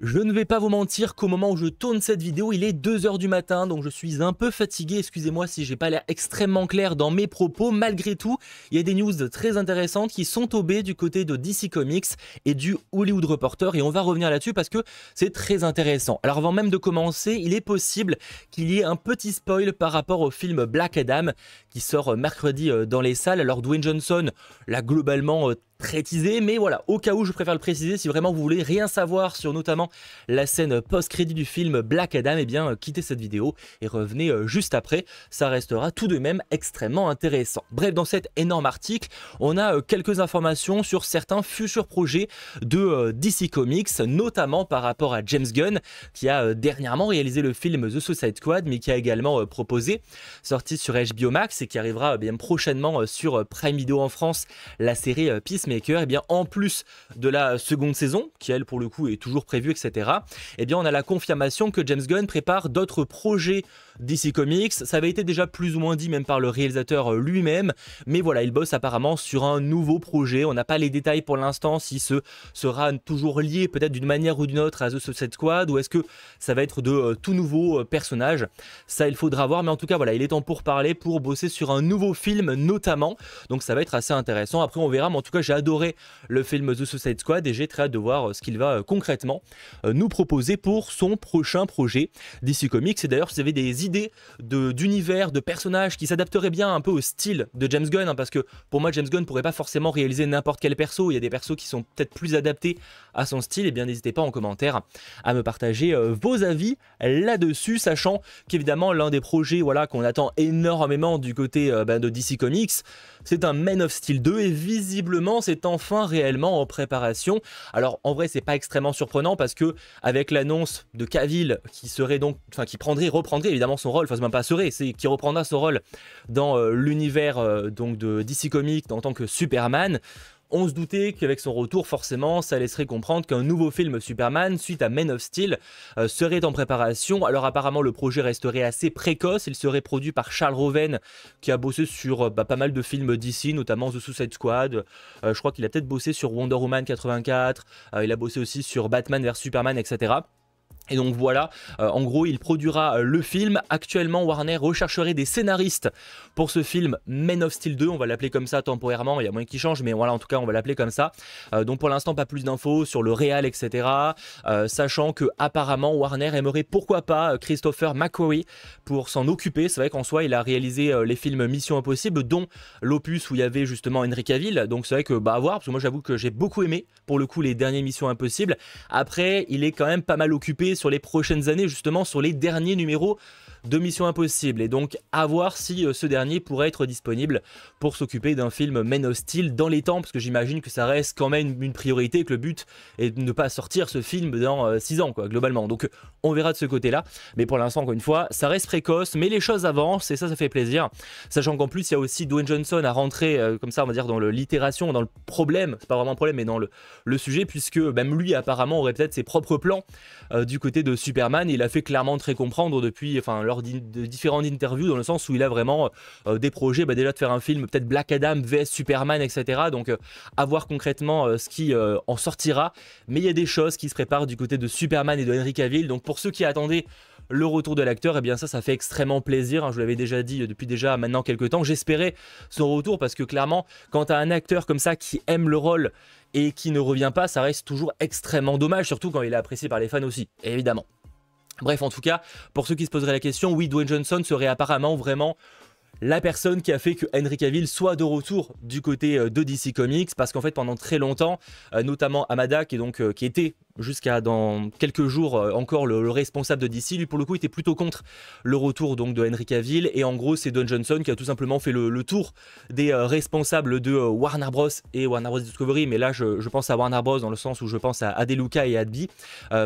Je ne vais pas vous mentir qu'au moment où je tourne cette vidéo, il est 2h du matin, donc je suis un peu fatigué, excusez-moi si j'ai pas l'air extrêmement clair dans mes propos. Malgré tout, il y a des news très intéressantes qui sont au B du côté de DC Comics et du Hollywood Reporter, et on va revenir là-dessus parce que c'est très intéressant. Alors avant même de commencer, il est possible qu'il y ait un petit spoil par rapport au film Black Adam qui sort mercredi euh, dans les salles. Alors Dwayne Johnson l'a globalement euh, mais voilà, au cas où je préfère le préciser, si vraiment vous voulez rien savoir sur notamment la scène post-crédit du film Black Adam, eh bien euh, quittez cette vidéo et revenez euh, juste après, ça restera tout de même extrêmement intéressant. Bref, dans cet énorme article, on a euh, quelques informations sur certains futurs projets de DC Comics, notamment par rapport à James Gunn, qui a dernièrement réalisé le film The Suicide Squad, mais qui a également proposé, sorti sur HBO Max et qui arrivera bien prochainement sur Prime Video en France, la série Peace et eh bien en plus de la seconde saison, qui elle pour le coup est toujours prévue, etc., eh bien on a la confirmation que James Gunn prépare d'autres projets DC Comics. Ça avait été déjà plus ou moins dit même par le réalisateur euh, lui-même, mais voilà, il bosse apparemment sur un nouveau projet. On n'a pas les détails pour l'instant si ce sera toujours lié peut-être d'une manière ou d'une autre à The Suicide Squad ou est-ce que ça va être de euh, tout nouveaux euh, personnages. Ça, il faudra voir, mais en tout cas, voilà, il est temps pour parler, pour bosser sur un nouveau film notamment. Donc ça va être assez intéressant. Après, on verra, mais en tout cas, j'ai adoré le film The Suicide Squad et j'ai très hâte de voir ce qu'il va concrètement nous proposer pour son prochain projet DC Comics. Et d'ailleurs, vous avez des idées idées d'univers, de, personnages qui s'adapteraient bien un peu au style de James Gunn, hein, parce que pour moi, James Gunn pourrait pas forcément réaliser n'importe quel perso. Il y a des persos qui sont peut-être plus adaptés à son style. Et eh bien, n'hésitez pas en commentaire à me partager euh, vos avis là-dessus, sachant qu'évidemment, l'un des projets voilà, qu'on attend énormément du côté euh, ben, de DC Comics, c'est un Man of Steel 2 et visiblement, c'est enfin réellement en préparation. Alors, en vrai, c'est pas extrêmement surprenant parce que avec l'annonce de Cavill qui serait donc, enfin, qui prendrait, reprendrait évidemment son rôle, enfin même pas serait, c'est qui reprendra son rôle dans euh, l'univers euh, donc de DC Comics en tant que Superman. On se doutait qu'avec son retour, forcément, ça laisserait comprendre qu'un nouveau film Superman, suite à Man of Steel, euh, serait en préparation. Alors apparemment, le projet resterait assez précoce. Il serait produit par Charles Roven, qui a bossé sur bah, pas mal de films DC, notamment The Suicide Squad. je crois qu'il a peut-être bossé sur Wonder Woman 84. il a bossé aussi sur Batman vs Superman, etc. Et donc voilà, euh, en gros, il produira euh, le film. Actuellement, Warner rechercherait des scénaristes pour ce film Men of Steel 2. On va l'appeler comme ça temporairement, il y a moins qu'il change, mais voilà, en tout cas, on va l'appeler comme ça. Euh, donc pour l'instant, pas plus d'infos sur le réel etc. sachant que apparemment, Warner aimerait pourquoi pas Christopher McQuarrie pour s'en occuper. C'est vrai qu'en soi, il a réalisé les films Mission Impossible, dont l'opus où il y avait justement Henry Cavill. Donc c'est vrai que, bah, à voir, parce que moi, j'avoue que j'ai beaucoup aimé, pour le coup, les derniers Missions Impossible Après, il est quand même pas mal occupé sur les prochaines années, justement sur les derniers numéros de Mission Impossible. Et donc, à voir si euh, ce dernier pourrait être disponible pour s'occuper d'un film Men of dans les temps, parce que j'imagine que ça reste quand même une priorité, que le but est de ne pas sortir ce film dans 6 euh, ans, quoi, globalement. Donc, euh, on verra de ce côté-là. Mais pour l'instant, encore une fois, ça reste précoce, mais les choses avancent et ça, ça fait plaisir. Sachant qu'en plus, il y a aussi Dwayne Johnson à rentrer, comme ça, on va dire, dans l'itération, dans le problème, c'est pas vraiment un problème, mais dans le, sujet, puisque même lui, apparemment, aurait peut-être ses propres plans du côté de Superman. il a fait clairement très comprendre depuis, enfin, lors de différentes interviews, dans le sens où il a vraiment euh, des projets, bah, déjà de faire un film, peut-être Black Adam, VS Superman, etc. Donc, euh, à voir concrètement euh, ce qui en sortira. Mais il y a des choses qui se préparent du côté de Superman et de Henry Cavill. Donc, pour ceux qui attendaient le retour de l'acteur, et eh bien ça, ça fait extrêmement plaisir. Hein. je vous l'avais déjà dit depuis déjà maintenant quelques temps. J'espérais son retour parce que clairement, quand tu un acteur comme ça qui aime le rôle et qui ne revient pas, ça reste toujours extrêmement dommage, surtout quand il est apprécié par les fans aussi, évidemment. Bref, en tout cas, pour ceux qui se poseraient la question, oui, Dwayne Johnson serait apparemment vraiment la personne qui a fait que Henry Cavill soit de retour du côté euh, de DC Comics parce qu'en fait pendant très longtemps euh, notamment Amada qui donc euh, qui était jusqu'à dans quelques jours euh, encore le, responsable de DC lui pour le coup était plutôt contre le retour donc de Henry Cavill et en gros c'est Don Johnson qui a tout simplement fait le, tour des euh, responsables de euh, Warner Bros et Warner Bros Discovery mais là je, pense à Warner Bros dans le sens où je pense à Adeluca et Adbi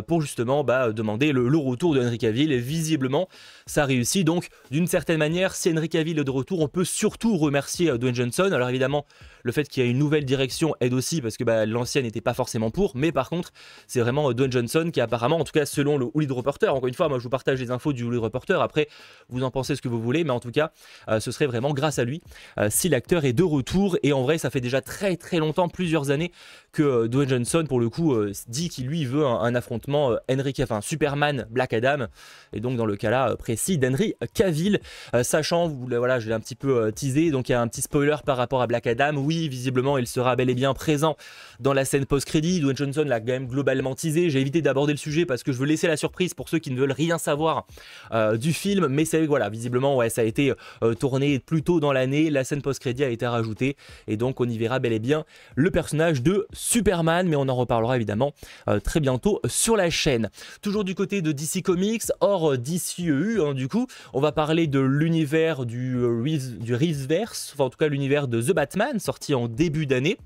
pour justement bah, demander le, retour de Henry Cavill et visiblement ça réussit donc d'une certaine manière si Henry Cavill est de retour on peut surtout remercier Don Johnson alors évidemment le fait qu'il y ait une nouvelle direction aide aussi parce que bah, l'ancienne n'était pas forcément pour mais par contre c'est vraiment euh, Don Johnson qui apparemment, en tout cas selon le Hollywood Reporter, encore une fois, moi je vous partage les infos du Hoolid Reporter, après vous en pensez ce que vous voulez, mais en tout cas euh, ce serait vraiment grâce à lui euh, si l'acteur est de retour, et en vrai ça fait déjà très très longtemps, plusieurs années, que Dwayne Johnson pour le coup dit qu'il lui veut un, affrontement Henry, enfin Superman, Black Adam, et donc dans le cas là précis d'Henry Cavill, sachant, vous, voilà je l'ai un petit peu teasé, donc il y a un petit spoiler par rapport à Black Adam, oui visiblement il sera bel et bien présent dans la scène post-crédit, Dwayne Johnson l'a quand même globalement j'ai évité d'aborder le sujet parce que je veux laisser la surprise pour ceux qui ne veulent rien savoir euh, du film. Mais c'est voilà, visiblement, ouais, ça a été euh, tourné plus tôt dans l'année. La scène post-crédit a été rajoutée et donc on y verra bel et bien le personnage de Superman. Mais on en reparlera évidemment euh, très bientôt sur la chaîne. Toujours du côté de DC Comics, hors DCEU, e hein, du coup, on va parler de l'univers du, Reeves, du enfin en tout cas l'univers de The Batman, sorti en début d'année.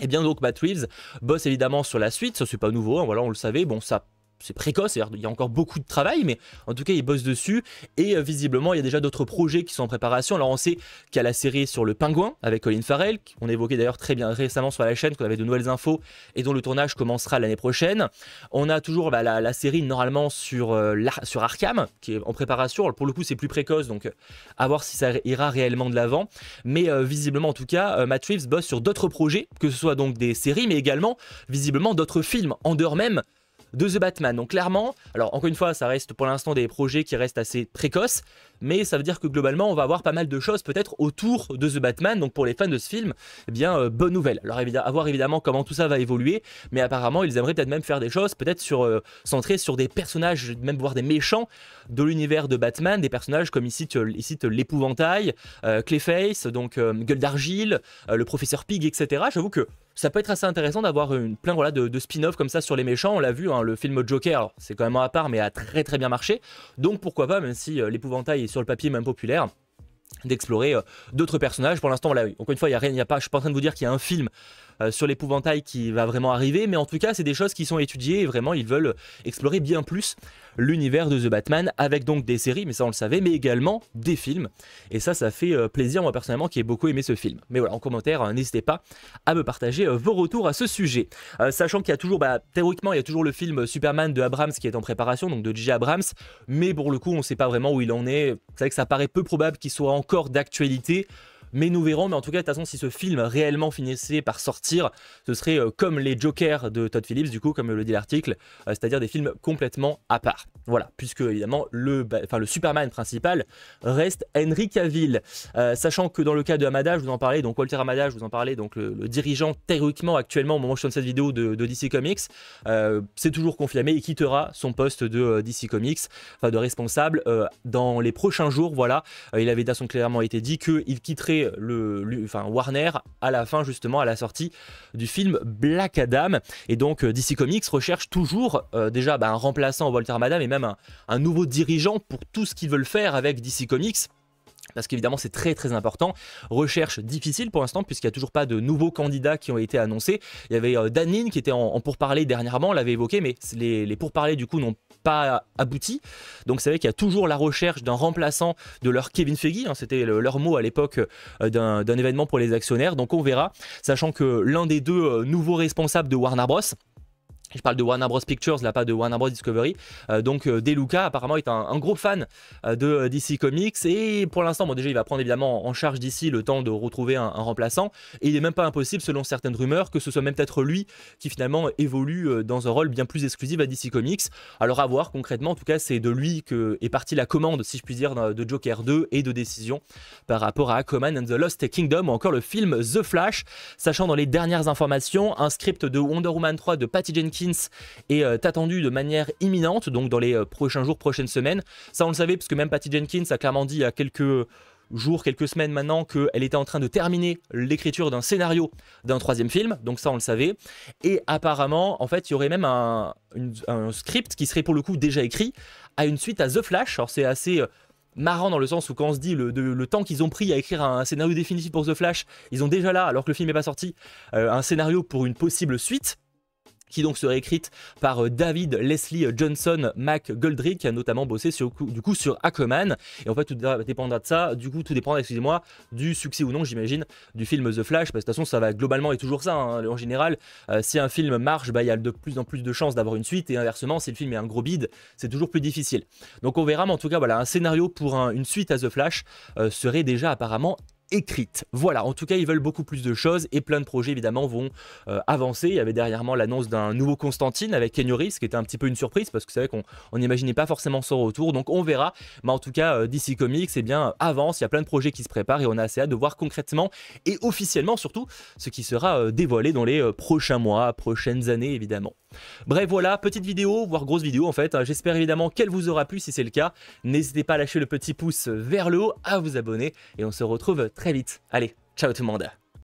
Et bien donc Matt Reeves bosse évidemment sur la suite, ça c'est pas nouveau, hein, voilà on le savait, bon ça c'est précoce, il y a encore beaucoup de travail, mais en tout cas, ils bossent dessus. Et euh, visiblement, il y a déjà d'autres projets qui sont en préparation. Alors, on sait qu'il y a la série sur le pingouin avec Colin Farrell, qu'on évoquait d'ailleurs très bien récemment sur la chaîne, qu'on avait de nouvelles infos et dont le tournage commencera l'année prochaine. On a toujours bah, la, série normalement sur, euh, sur Arkham, qui est en préparation. pour le coup, c'est plus précoce, donc euh, à voir si ça ira réellement de l'avant. Mais visiblement, en tout cas, Matt Reeves bosse sur d'autres projets, que ce soit donc des séries, mais également visiblement d'autres films en dehors même de The Batman. Donc clairement, alors encore une fois, ça reste pour l'instant des projets qui restent assez précoces, mais ça veut dire que globalement, on va avoir pas mal de choses peut-être autour de The Batman. Donc pour les fans de ce film, eh bien euh, bonne nouvelle. Alors à voir évidemment comment tout ça va évoluer, mais apparemment, ils aimeraient peut-être même faire des choses, peut-être sur euh, centrées sur des personnages, même voir des méchants de l'univers de Batman, des personnages comme ici, euh, ici l'épouvantail, Clayface, donc Gueule d'argile, le professeur Pig, etc. J'avoue que ça peut être assez intéressant d'avoir plein de, spin-off comme ça sur les méchants. On l'a vu, hein, le film Joker, c'est quand même à part, mais a très très bien marché. Donc pourquoi pas, même si euh, l'épouvantail est sur le papier même populaire d'explorer euh, d'autres personnages. Pour l'instant, là, encore une fois, il y rien, il n'y a pas, je suis pas en train de vous dire qu'il y a un film euh, sur l'épouvantail qui va vraiment arriver, mais en tout cas, c'est des choses qui sont étudiées et vraiment, ils veulent explorer bien plus l'univers de The Batman avec donc des séries, mais ça on le savait, mais également des films. Et ça, ça fait euh, plaisir, moi personnellement, qui ai beaucoup aimé ce film. Mais voilà, en commentaire, euh, n'hésitez pas à me partager vos retours à ce sujet. sachant qu'il y a toujours, bah, théoriquement, il y a toujours le film Superman de Abrams qui est en préparation, donc de J. Abrams, mais pour le coup, on ne sait pas vraiment où il en est. C'est vrai que ça paraît peu probable qu'il soit encore d'actualité mais nous verrons. Mais en tout cas, de toute façon, si ce film réellement finissait par sortir, ce serait euh, comme les Jokers de Todd Phillips, du coup, comme le dit l'article, euh, c'est-à-dire des films complètement à part. Voilà, puisque évidemment, le, enfin le Superman principal reste Henry Cavill. Euh, sachant que dans le cas de Hamada, je vous en parlais, donc Walter Hamada, je vous en parlais, donc le, dirigeant théoriquement actuellement au moment où je tourne cette vidéo de, de DC Comics, c'est toujours confirmé, il quittera son poste de DC Comics, enfin de responsable, dans les prochains jours. Voilà, il avait d'ailleurs clairement été dit qu'il quitterait le, Warner à la fin justement à la sortie du film Black Adam. Et donc euh, DC Comics recherche toujours euh, déjà bah, un remplaçant Walter Madame et même un nouveau dirigeant pour tout ce qu'ils veulent faire avec DC Comics parce qu'évidemment c'est très très important. Recherche difficile pour l'instant puisqu'il n'y a toujours pas de nouveaux candidats qui ont été annoncés. Il y avait euh, Danine qui était en, pourparlers dernièrement, on l'avait évoqué, mais les, pourparlers du coup n'ont pas abouti. Donc c'est vrai qu'il y a toujours la recherche d'un remplaçant de leur Kevin Feige, hein. c'était leur mot à l'époque euh, d'un événement pour les actionnaires, donc on verra, sachant que l'un des deux euh, nouveaux responsables de Warner Bros. Je parle de Warner Bros Pictures, là pas de Warner Bros Discovery. Euh, donc euh, De Luca apparemment est un, gros fan euh, de DC Comics et pour l'instant, bon déjà il va prendre évidemment en charge d'ici le temps de retrouver un, remplaçant et il n'est même pas impossible selon certaines rumeurs que ce soit même peut-être lui qui finalement évolue dans un rôle bien plus exclusif à DC Comics. Alors à voir concrètement, en tout cas c'est de lui que est partie la commande si je puis dire de Joker 2 et de décision par rapport à Command and the Lost Kingdom ou encore le film The Flash, sachant dans les dernières informations un script de Wonder Woman 3 de Patty Jenkins est euh, attendu de manière imminente, donc dans les euh, prochains jours, prochaines semaines. Ça, on le savait, que même Patty Jenkins a clairement dit il y a quelques jours, quelques semaines maintenant, qu'elle était en train de terminer l'écriture d'un scénario d'un troisième film, donc ça on le savait. Et apparemment, en fait, il y aurait même un, script qui serait pour le coup déjà écrit à une suite à The Flash. Alors c'est assez euh, marrant dans le sens où quand on se dit le, temps qu'ils ont pris à écrire un, scénario définitif pour The Flash, ils ont déjà là, alors que le film n'est pas sorti, un scénario pour une possible suite qui donc serait écrite par euh, David Leslie Johnson McGoldrick, qui a notamment bossé sur, du coup sur Aquaman. Et en fait, tout dépendra de ça. Du coup, tout dépendra, excusez-moi, du succès ou non, j'imagine, du film The Flash. Parce que de toute façon, ça va globalement et toujours ça. Hein. En général, euh, si un film marche, bah, il y a de plus en plus de chances d'avoir une suite. Et inversement, si le film est un gros bide, c'est toujours plus difficile. Donc on verra, mais en tout cas, voilà, un scénario pour une suite à The Flash euh, serait déjà apparemment voilà, en tout cas, ils veulent beaucoup plus de choses et plein de projets évidemment vont euh, avancer. Il y avait dernièrement l'annonce d'un nouveau Constantine avec ce qui était un petit peu une surprise parce que c'est vrai qu'on n'imaginait pas forcément son retour. Donc on verra. Mais en tout cas, euh, DC Comics, eh bien, avance. Il y a plein de projets qui se préparent et on a assez hâte de voir concrètement et officiellement surtout ce qui sera euh, dévoilé dans les prochains mois, prochaines années évidemment. Bref, voilà, petite vidéo, voire grosse vidéo en fait. Hein. J'espère évidemment qu'elle vous aura plu si c'est le cas. N'hésitez pas à lâcher le petit pouce vers le haut, à vous abonner et on se retrouve très vite. Allez, ciao tout le monde